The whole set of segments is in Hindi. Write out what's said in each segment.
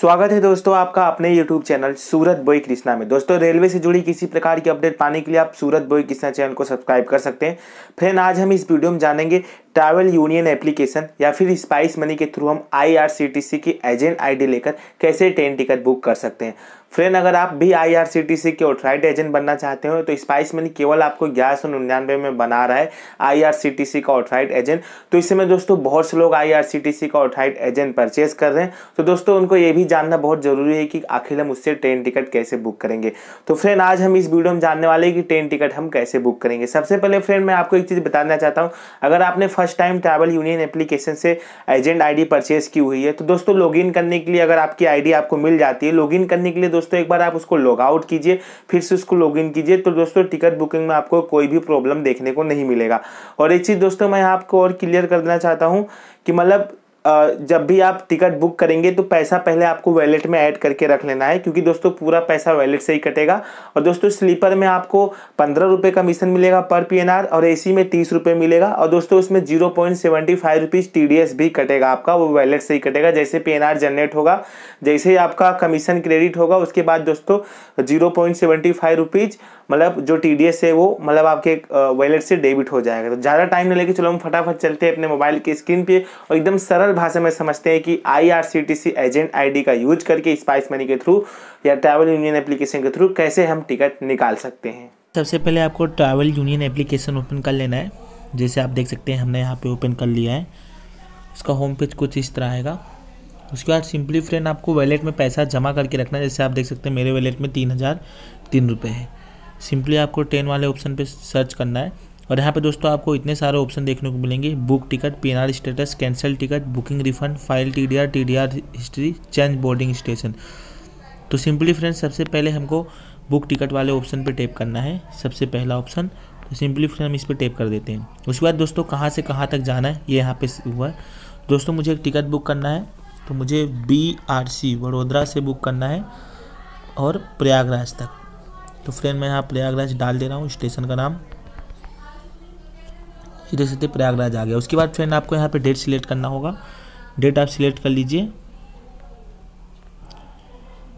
स्वागत है दोस्तों आपका अपने YouTube चैनल सूरत बोई कृष्णा में दोस्तों रेलवे से जुड़ी किसी प्रकार की अपडेट पाने के लिए आप सूरत बोई कृष्णा चैनल को सब्सक्राइब कर सकते हैं फ्रेंड आज हम इस वीडियो में जानेंगे ट्रैवल यूनियन एप्लीकेशन या फिर स्पाइस मनी के थ्रू हम आईआरसीटीसी की एजेंट आईडी लेकर कैसे ट्रेन टिकट बुक कर सकते हैं फ्रेंड अगर आप भी आईआरसीटीसी के ऑथराइड एजेंट बनना चाहते हो तो स्पाइस मनी केवल आपको ग्यारह सौ निन्यानवे में बना रहा है आईआरसीटीसी का ऑथराइड एजेंट तो इससे में दोस्तों बहुत से लोग आईआरसीटीसी का ऑथराइड एजेंट परचेज कर रहे हैं तो दोस्तों उनको ये भी जानना बहुत ज़रूरी है कि आखिर हम उससे ट्रेन टिकट कैसे बुक करेंगे तो फ्रेंड आज हम इस वीडियो में जानने वाले हैं कि ट्रेन टिकट हम कैसे बुक करेंगे सबसे पहले फ्रेंड मैं आपको एक चीज़ बताना चाहता हूँ अगर आपने first time travel union application से एजेंट आई परचेज की हुई है तो दोस्तों लॉग करने के लिए अगर आपकी आई आपको मिल जाती है लॉग करने के लिए दोस्तों एक बार आप उसको लॉग आउट कीजिए फिर से उसको लॉग इन कीजिए तो दोस्तों टिकट बुकिंग में आपको कोई भी प्रॉब्लम देखने को नहीं मिलेगा और एक चीज़ दोस्तों मैं आपको और क्लियर कर देना चाहता हूँ कि मतलब जब भी आप टिकट बुक करेंगे तो पैसा पहले आपको वैलेट में ऐड करके रख लेना है क्योंकि दोस्तों पूरा पैसा वैलेट से ही कटेगा और दोस्तों स्लीपर में आपको पंद्रह रुपये कमीशन मिलेगा पर पीएनआर और एसी में तीस रुपये मिलेगा और दोस्तों उसमें zero point seventy five rupees T भी कटेगा आपका वो वैलेट से ही कटेगा जैसे पी जनरेट होगा जैसे ही आपका कमीशन क्रेडिट होगा उसके बाद दोस्तों zero point seventy five rupees मतलब जो टी है वो मतलब आपके वॉलेट से डेबिट हो जाएगा तो ज़्यादा टाइम नहीं लेके चलो हम फटाफट चलते हैं अपने मोबाइल की स्क्रीन पे और एकदम सरल भाषा में समझते हैं कि आई एजेंट आई का यूज करके स्पाइस मनी के थ्रू या ट्रैवल यूनियन एप्लीकेशन के थ्रू कैसे हम टिकट निकाल सकते हैं सबसे पहले आपको ट्रैवल यूनियन एप्लीकेशन ओपन कर लेना है जैसे आप देख सकते हैं हमने यहाँ पे ओपन कर लिया है इसका होम पेज कुछ इस तरह आएगा उसके बाद सिंपली फ्रेंड आपको वैलेट में पैसा जमा करके रखना है जैसे आप देख सकते हैं मेरे वैलेट में तीन हज़ार तीन रुपये है सिंपली आपको ट्रेन वाले ऑप्शन पे सर्च करना है और यहाँ पे दोस्तों आपको इतने सारे ऑप्शन देखने को मिलेंगे book ticket PNR status cancel ticket booking refund file TDR TDR history change boarding station तो सिंपली फ्रेंड्स सबसे पहले हमको बुक टिकट वाले ऑप्शन पर टेप करना है सबसे पहला ऑप्शन तो सिंपली फ्रेंड हम इस पर टेप कर देते हैं उसके बाद दोस्तों कहाँ से कहाँ तक जाना है ये यहाँ पे हुआ है दोस्तों मुझे एक टिकट बुक करना है तो मुझे बी आर सी वडोदरा से बुक करना है और प्रयागराज तक तो फ्रेंड मैं यहाँ प्रयागराज डाल दे रहा हूँ स्टेशन का नाम सीधे सीधे प्रयागराज आ गया उसके बाद फ्रेंड आपको यहाँ पे डेट सिलेक्ट करना होगा डेट आप सिलेक्ट कर लीजिए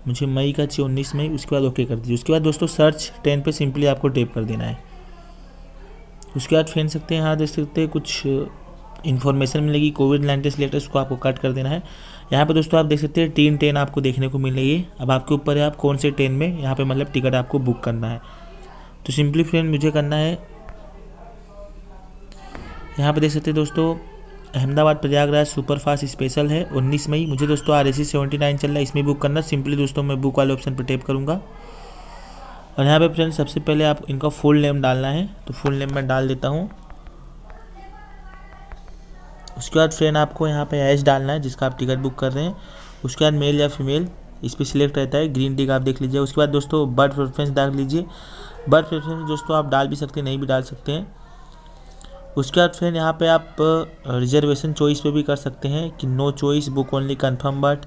मुझे मई का चाहिए उन्नीस मई उसके बाद ओके कर दीजिए उसके बाद दोस्तों सर्च टेन पे सिंपली आपको टेप कर देना है उसके बाद फ्रेंड सकते हैं यहाँ देख सकते हैं कुछ इन्फॉर्मेशन मिलेगी कोविड नाइन्टीन रिलेटेड उसको आपको कट कर देना है यहाँ पे दोस्तों आप देख सकते हैं तीन ट्रेन आपको देखने को मिल रही है अब आपके ऊपर है आप कौन से ट्रेन में यहाँ पे मतलब टिकट आपको बुक करना है तो सिंपली फ्रेंड मुझे करना है यहाँ पे देख सकते हैं दोस्तों अहमदाबाद प्रयागराज सुपरफास्ट स्पेशल है 19 मई मुझे दोस्तों आर एस चल रहा है इसमें बुक करना सिंपली दोस्तों मैं बुक वाले ऑप्शन पर टेप करूँगा और यहाँ पे फ्रेंड सबसे पहले आप इनका फुल नेम डालना है तो फुल नेम मैं डाल देता हूँ उसके बाद फ्रेंड आपको यहाँ पे एच डालना है जिसका आप टिकट बुक कर रहे हैं उसके बाद मेल या फीमेल इस पर सिलेक्ट रहता है ग्रीन टिक आप देख लीजिए उसके बाद दोस्तों बर्थ प्रेफरेंस डाल लीजिए बर्थ प्रेफरेंस दोस्तों आप डाल भी सकते हैं नहीं भी डाल सकते हैं उसके बाद फ्रेंड यहाँ पर आप रिजर्वेशन चॉइस पर भी कर सकते हैं कि no choice book only confirm berth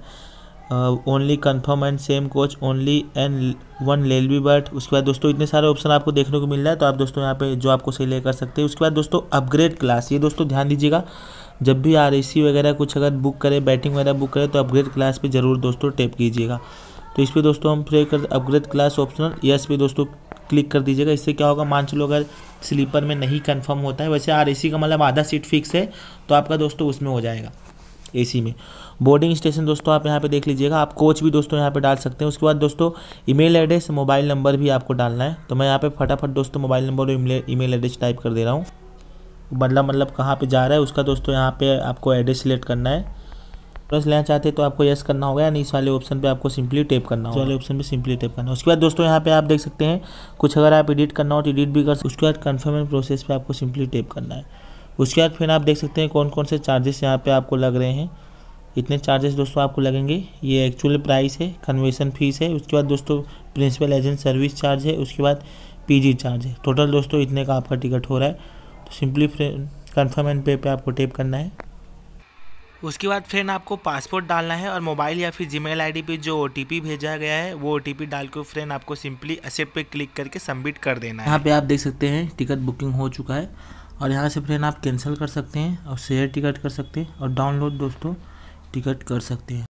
only confirm and same coach only and one B berth उसके बाद दोस्तों इतने सारे ऑप्शन आपको देखने को मिल रहा है तो आप दोस्तों यहाँ पे जो आपको सही ले कर सकते हैं उसके बाद दोस्तों अपग्रेड क्लास ये दोस्तों ध्यान दीजिएगा जब भी आर वगैरह कुछ अगर बुक करें बैटिंग वगैरह बुक करें तो अपग्रेड क्लास पर ज़रूर दोस्तों टैप कीजिएगा तो इस पर दोस्तों हम प्रे कर अपग्रेड क्लास ऑप्शनल यस पे दोस्तों क्लिक कर दीजिएगा इससे क्या होगा मान चलो अगर स्लीपर में नहीं कंफर्म होता है वैसे आर का मतलब आधा सीट फिक्स है तो आपका दोस्तों उसमें हो जाएगा एसी में बोर्डिंग स्टेशन दोस्तों आप यहाँ पे देख लीजिएगा आप कोच भी दोस्तों यहाँ पे डाल सकते हैं उसके बाद दोस्तों ईमेल एड्रेस मोबाइल नंबर भी आपको डालना है तो मैं यहाँ पर फटाफट दोस्तों मोबाइल नंबर और ईमेल एड्रेस टाइप कर दे रहा हूँ बदला मतलब कहाँ पे जा रहा है उसका दोस्तों यहाँ पे आपको एड्रेस सिलेक्ट करना है प्लस तो लेना चाहते हैं तो आपको यस करना होगा यानी इस वाले ऑप्शन पे आपको सिंपली टेप करना होगा वाले ऑप्शन पे सिंपली टेप करना उसके बाद दोस्तों यहाँ पे आप देख सकते हैं कुछ अगर आप एडिट करना हो तो एडिट भी कर सकते उसके बाद कन्फर्मेशन प्रोसेस पर आपको सिंपली टेप करना है उसके बाद फिर आप देख सकते हैं कौन कौन से चार्जेस यहाँ पर आपको लग रहे हैं इतने चार्जेस दोस्तों आपको लगेंगे ये एक्चुअल प्राइस है कन्वेशन फीस है उसके बाद दोस्तों प्रिंसिपल एजेंट सर्विस चार्ज है उसके बाद पीजी चार्ज है टोटल दोस्तों इतने का आपका टिकट हो रहा है तो सिंपली फ्रेंड कन्फर्म एंड पे पे आपको टेप करना है उसके बाद फ्रेंड आपको पासपोर्ट डालना है और मोबाइल या फिर जीमेल आईडी पे जो ओ भेजा गया है वो ओ डाल के फ्रेंड आपको सिंपली एक्सेप्ट पे क्लिक करके सबमिट कर देना है यहाँ पे आप देख सकते हैं टिकट बुकिंग हो चुका है और यहाँ से फ्रेंड आप कैंसिल कर सकते हैं और शेयर टिकट कर सकते हैं और डाउनलोड दोस्तों टिकट कर सकते हैं